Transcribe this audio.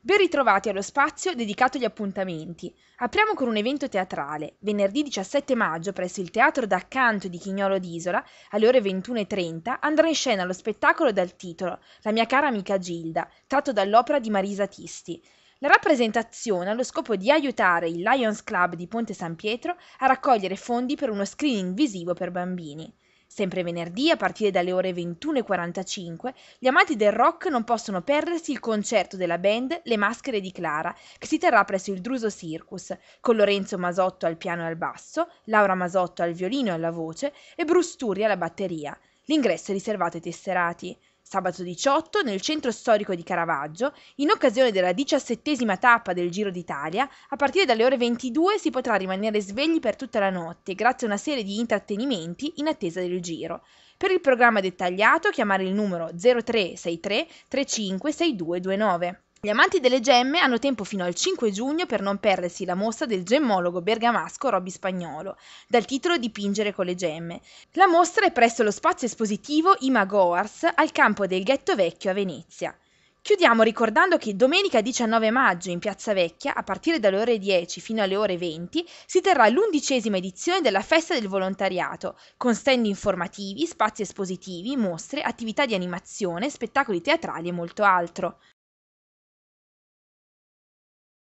Ben ritrovati allo spazio dedicato agli appuntamenti. Apriamo con un evento teatrale. Venerdì 17 maggio presso il Teatro d'Accanto di Chignolo d'Isola, alle ore 21.30, andrà in scena lo spettacolo dal titolo La mia cara amica Gilda, tratto dall'opera di Marisa Tisti. La rappresentazione ha lo scopo di aiutare il Lions Club di Ponte San Pietro a raccogliere fondi per uno screening visivo per bambini. Sempre venerdì, a partire dalle ore 21.45, gli amanti del rock non possono perdersi il concerto della band Le Maschere di Clara, che si terrà presso il Druso Circus, con Lorenzo Masotto al piano e al basso, Laura Masotto al violino e alla voce e Bruce Turri alla batteria. L'ingresso è riservato ai tesserati. Sabato 18, nel centro storico di Caravaggio, in occasione della diciassettesima tappa del Giro d'Italia, a partire dalle ore 22 si potrà rimanere svegli per tutta la notte grazie a una serie di intrattenimenti in attesa del Giro. Per il programma dettagliato chiamare il numero 0363 356229. Gli amanti delle gemme hanno tempo fino al 5 giugno per non perdersi la mostra del gemmologo bergamasco Robby Spagnolo, dal titolo Dipingere con le gemme. La mostra è presso lo spazio espositivo Ima Goars al campo del Ghetto Vecchio a Venezia. Chiudiamo ricordando che domenica 19 maggio in Piazza Vecchia, a partire dalle ore 10 fino alle ore 20, si terrà l'undicesima edizione della Festa del Volontariato, con stand informativi, spazi espositivi, mostre, attività di animazione, spettacoli teatrali e molto altro.